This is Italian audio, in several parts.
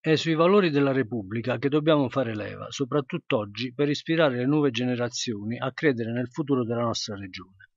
È sui valori della Repubblica che dobbiamo fare leva, soprattutto oggi, per ispirare le nuove generazioni a credere nel futuro della nostra Regione.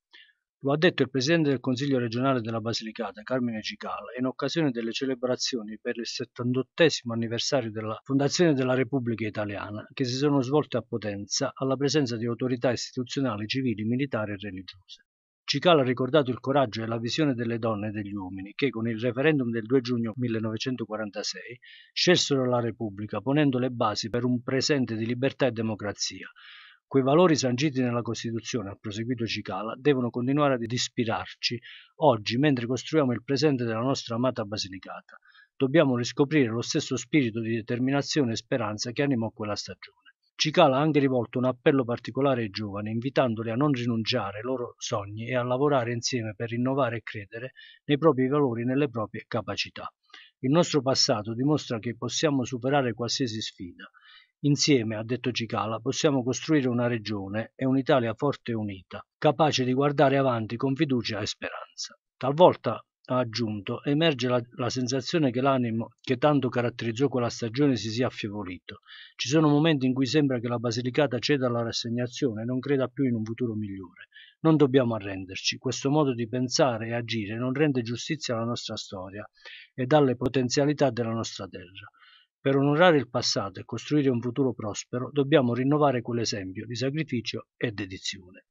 Lo ha detto il Presidente del Consiglio regionale della Basilicata, Carmine Cicala, in occasione delle celebrazioni per il 78 anniversario della Fondazione della Repubblica Italiana, che si sono svolte a Potenza alla presenza di autorità istituzionali, civili, militari e religiose. Cicala ha ricordato il coraggio e la visione delle donne e degli uomini che con il referendum del 2 giugno 1946 scelsero la Repubblica ponendo le basi per un presente di libertà e democrazia. Quei valori sanciti nella Costituzione, ha proseguito Cicala, devono continuare ad ispirarci oggi mentre costruiamo il presente della nostra amata Basilicata. Dobbiamo riscoprire lo stesso spirito di determinazione e speranza che animò quella stagione. Cicala ha anche rivolto un appello particolare ai giovani, invitandoli a non rinunciare ai loro sogni e a lavorare insieme per rinnovare e credere nei propri valori e nelle proprie capacità. Il nostro passato dimostra che possiamo superare qualsiasi sfida. Insieme, ha detto Cicala, possiamo costruire una regione e un'Italia forte e unita, capace di guardare avanti con fiducia e speranza. Talvolta ha aggiunto, emerge la, la sensazione che l'animo che tanto caratterizzò quella stagione si sia affievolito. Ci sono momenti in cui sembra che la Basilicata ceda alla rassegnazione e non creda più in un futuro migliore. Non dobbiamo arrenderci, questo modo di pensare e agire non rende giustizia alla nostra storia e alle potenzialità della nostra terra. Per onorare il passato e costruire un futuro prospero dobbiamo rinnovare quell'esempio di sacrificio e dedizione.